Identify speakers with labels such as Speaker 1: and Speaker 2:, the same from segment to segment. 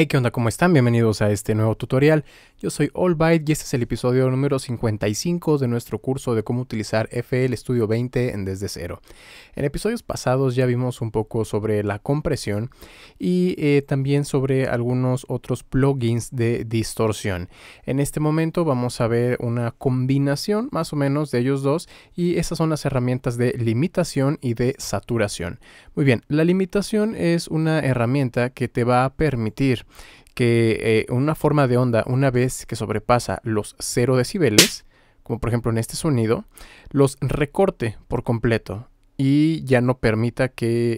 Speaker 1: Hey, ¿qué onda? ¿Cómo están? Bienvenidos a este nuevo tutorial. Yo soy Allbyte y este es el episodio número 55 de nuestro curso de cómo utilizar FL Studio 20 en desde cero. En episodios pasados ya vimos un poco sobre la compresión y eh, también sobre algunos otros plugins de distorsión. En este momento vamos a ver una combinación más o menos de ellos dos y esas son las herramientas de limitación y de saturación. Muy bien, la limitación es una herramienta que te va a permitir que eh, una forma de onda, una vez que sobrepasa los 0 decibeles, como por ejemplo en este sonido, los recorte por completo y ya no permita que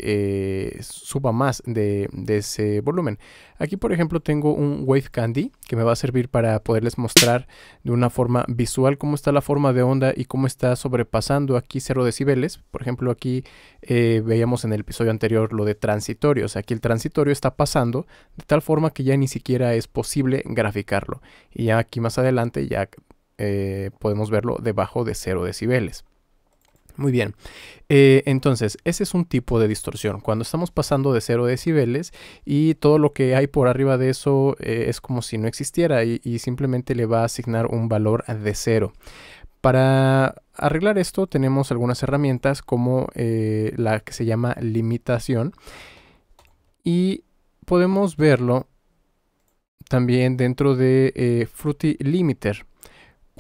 Speaker 1: eh, suba más de, ese volumen. Aquí por ejemplo tengo un Wave Candy que me va a servir para poderles mostrar de una forma visual cómo está la forma de onda y cómo está sobrepasando aquí 0 decibeles. Por ejemplo aquí eh, veíamos en el episodio anterior lo de transitorio, o sea Aquí el transitorio está pasando de tal forma que ya ni siquiera es posible graficarlo. Y ya aquí más adelante ya eh, podemos verlo debajo de 0 decibeles. Muy bien, eh, entonces ese es un tipo de distorsión, cuando estamos pasando de 0 decibeles y todo lo que hay por arriba de eso eh, es como si no existiera y, simplemente le va a asignar un valor de 0. Para arreglar esto tenemos algunas herramientas como eh, la que se llama limitación y podemos verlo también dentro de Fruity Limiter.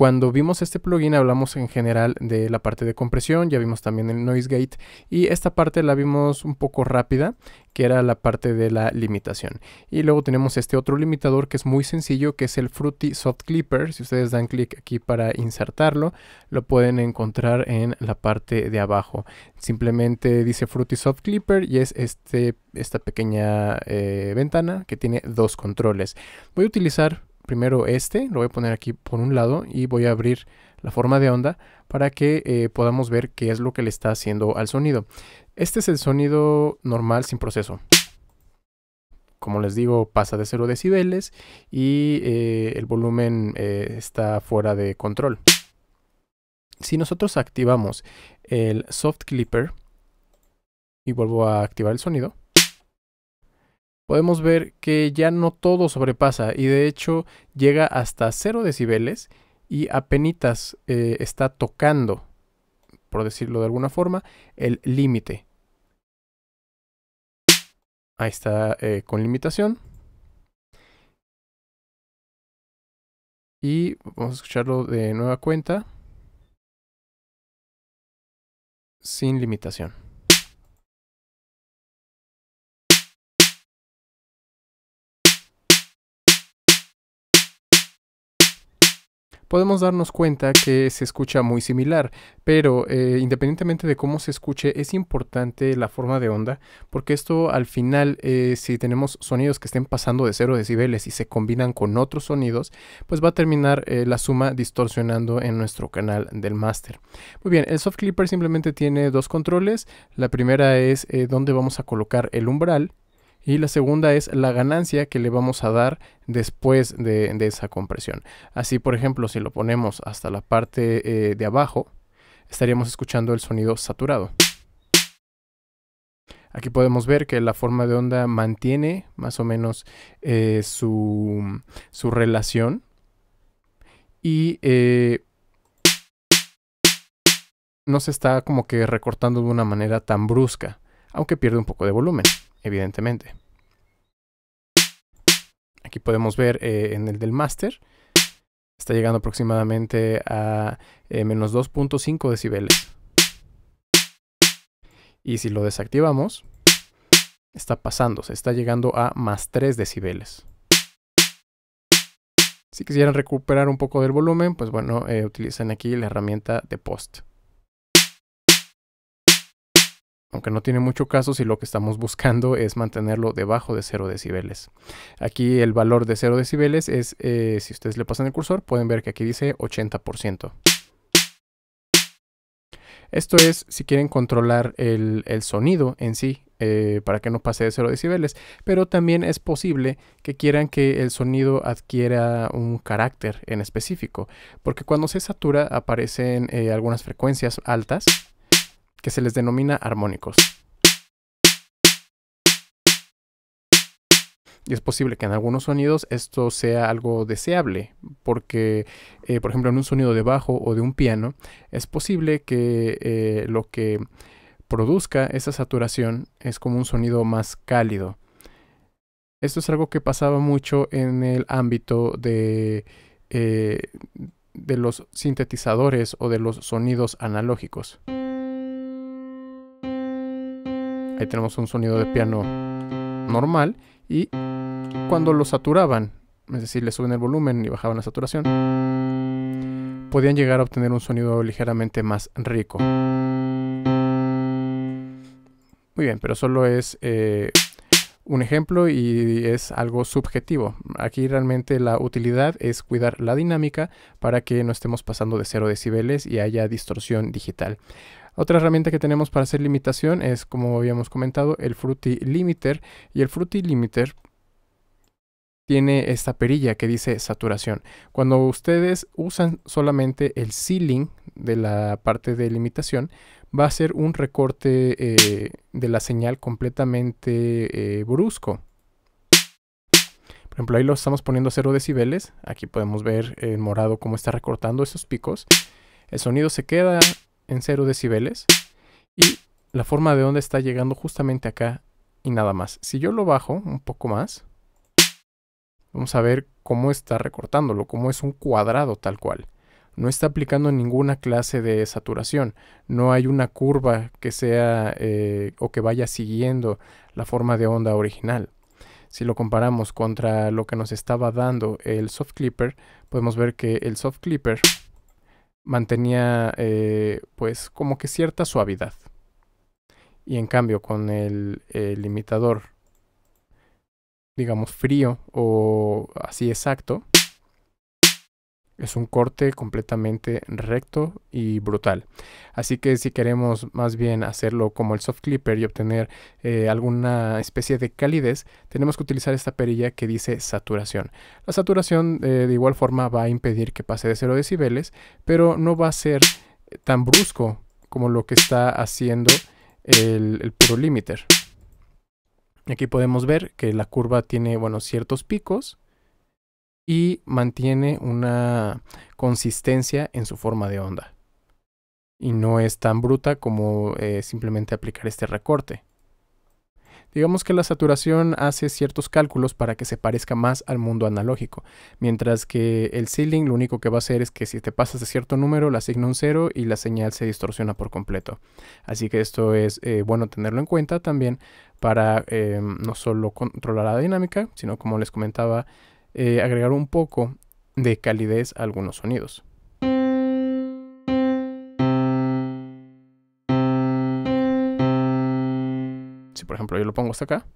Speaker 1: Cuando vimos este plugin hablamos en general de la parte de compresión, ya vimos también el noise gate y esta parte la vimos un poco rápida, que era la parte de la limitación. Y luego tenemos este otro limitador que es muy sencillo, que es el Fruity Soft Clipper. Si ustedes dan clic aquí para insertarlo, lo pueden encontrar en la parte de abajo. Simplemente dice Fruity Soft Clipper y es este, esta pequeña eh, ventana que tiene dos controles. Voy a utilizar primero este, lo voy a poner aquí por un lado y voy a abrir la forma de onda para que eh, podamos ver qué es lo que le está haciendo al sonido. Este es el sonido normal sin proceso. Como les digo, pasa de 0 decibeles y eh, el volumen eh, está fuera de control. Si nosotros activamos el soft clipper y vuelvo a activar el sonido, podemos ver que ya no todo sobrepasa y de hecho llega hasta 0 decibeles y apenas eh, está tocando, por decirlo de alguna forma, el límite. Ahí está eh, con limitación. Y vamos a escucharlo de nueva cuenta. Sin limitación. podemos darnos cuenta que se escucha muy similar, pero eh, independientemente de cómo se escuche, es importante la forma de onda, porque esto al final, eh, si tenemos sonidos que estén pasando de 0 decibeles y se combinan con otros sonidos, pues va a terminar eh, la suma distorsionando en nuestro canal del máster. Muy bien, el Soft Clipper simplemente tiene dos controles. La primera es dónde vamos a colocar el umbral y la segunda es la ganancia que le vamos a dar después de, esa compresión. Así, por ejemplo, si lo ponemos hasta la parte eh, de abajo, estaríamos escuchando el sonido saturado. Aquí podemos ver que la forma de onda mantiene más o menos eh, su, relación y eh, no se está como que recortando de una manera tan brusca, aunque pierde un poco de volumen evidentemente. Aquí podemos ver eh, en el del master, está llegando aproximadamente a eh, menos 2.5 decibeles. Y si lo desactivamos, está pasando, se está llegando a más 3 decibeles. Si quisieran recuperar un poco del volumen, pues bueno, eh, utilicen aquí la herramienta de post aunque no tiene mucho caso si lo que estamos buscando es mantenerlo debajo de 0 decibeles. Aquí el valor de 0 decibeles es, eh, si ustedes le pasan el cursor, pueden ver que aquí dice 80%. Esto es si quieren controlar el, sonido en sí, eh, para que no pase de 0 decibeles, pero también es posible que quieran que el sonido adquiera un carácter en específico, porque cuando se satura aparecen eh, algunas frecuencias altas que se les denomina armónicos. Y es posible que en algunos sonidos esto sea algo deseable, porque, eh, por ejemplo, en un sonido de bajo o de un piano, es posible que eh, lo que produzca esa saturación es como un sonido más cálido. Esto es algo que pasaba mucho en el ámbito de, eh, de los sintetizadores o de los sonidos analógicos. Ahí tenemos un sonido de piano mm. normal y cuando lo saturaban, es decir, le suben el volumen y bajaban la saturación, podían llegar a obtener un sonido ligeramente más rico. Muy bien, pero solo es eh, un ejemplo y es algo subjetivo. Aquí realmente la utilidad es cuidar la dinámica para que no estemos pasando de 0 decibeles y haya distorsión digital. Otra herramienta que tenemos para hacer limitación es, como habíamos comentado, el Fruity Limiter. Y el Fruity Limiter tiene esta perilla que dice saturación. Cuando ustedes usan solamente el ceiling de la parte de limitación, va a ser un recorte eh, de la señal completamente eh, brusco. Por ejemplo, ahí lo estamos poniendo a 0 decibeles. Aquí podemos ver en morado cómo está recortando esos picos. El sonido se queda en 0 decibeles y la forma de onda está llegando justamente acá y nada más. Si yo lo bajo un poco más, vamos a ver cómo está recortándolo, cómo es un cuadrado tal cual. No está aplicando ninguna clase de saturación, no hay una curva que sea eh, o que vaya siguiendo la forma de onda original. Si lo comparamos contra lo que nos estaba dando el soft clipper, podemos ver que el soft clipper mantenía eh, pues como que cierta suavidad. Y en cambio con el, el limitador, digamos, frío o así exacto, es un corte completamente recto y brutal. Así que si queremos más bien hacerlo como el soft clipper y obtener eh, alguna especie de calidez, tenemos que utilizar esta perilla que dice saturación. La saturación eh, de igual forma va a impedir que pase de 0 decibeles, pero no va a ser eh, tan brusco como lo que está haciendo el, el puro limiter. Aquí podemos ver que la curva tiene bueno, ciertos picos y mantiene una consistencia en su forma de onda. Y no es tan bruta como eh, simplemente aplicar este recorte. Digamos que la saturación hace ciertos cálculos para que se parezca más al mundo analógico, mientras que el ceiling lo único que va a hacer es que si te pasas de cierto número le asigna un cero y la señal se distorsiona por completo. Así que esto es eh, bueno tenerlo en cuenta también para eh, no solo controlar la dinámica, sino como les comentaba, eh, agregar un poco de calidez a algunos sonidos. Si por ejemplo yo lo pongo hasta acá.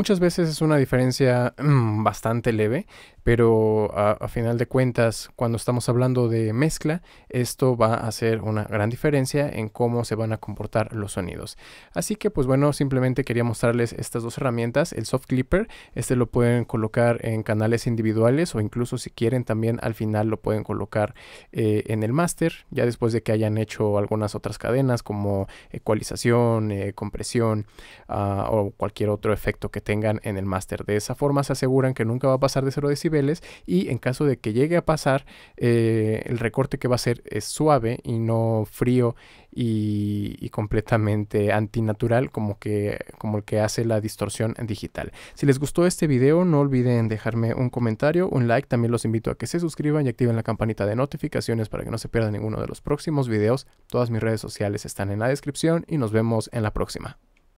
Speaker 1: Muchas veces es una diferencia mm, bastante leve, pero a, final de cuentas, cuando estamos hablando de mezcla, esto va a hacer una gran diferencia en cómo se van a comportar los sonidos. Así que pues bueno, simplemente quería mostrarles estas dos herramientas, el Soft Clipper, este lo pueden colocar en canales individuales o incluso si quieren también al final lo pueden colocar eh, en el máster, ya después de que hayan hecho algunas otras cadenas como ecualización, eh, compresión ah, o cualquier otro efecto que tengan tengan en el máster. De esa forma se aseguran que nunca va a pasar de 0 decibeles y en caso de que llegue a pasar, eh, el recorte que va a ser es suave y no frío y, completamente antinatural como, que, como el que hace la distorsión digital. Si les gustó este video, no olviden dejarme un comentario, un like. También los invito a que se suscriban y activen la campanita de notificaciones para que no se pierdan ninguno de los próximos videos. Todas mis redes sociales están en la descripción y nos vemos en la próxima.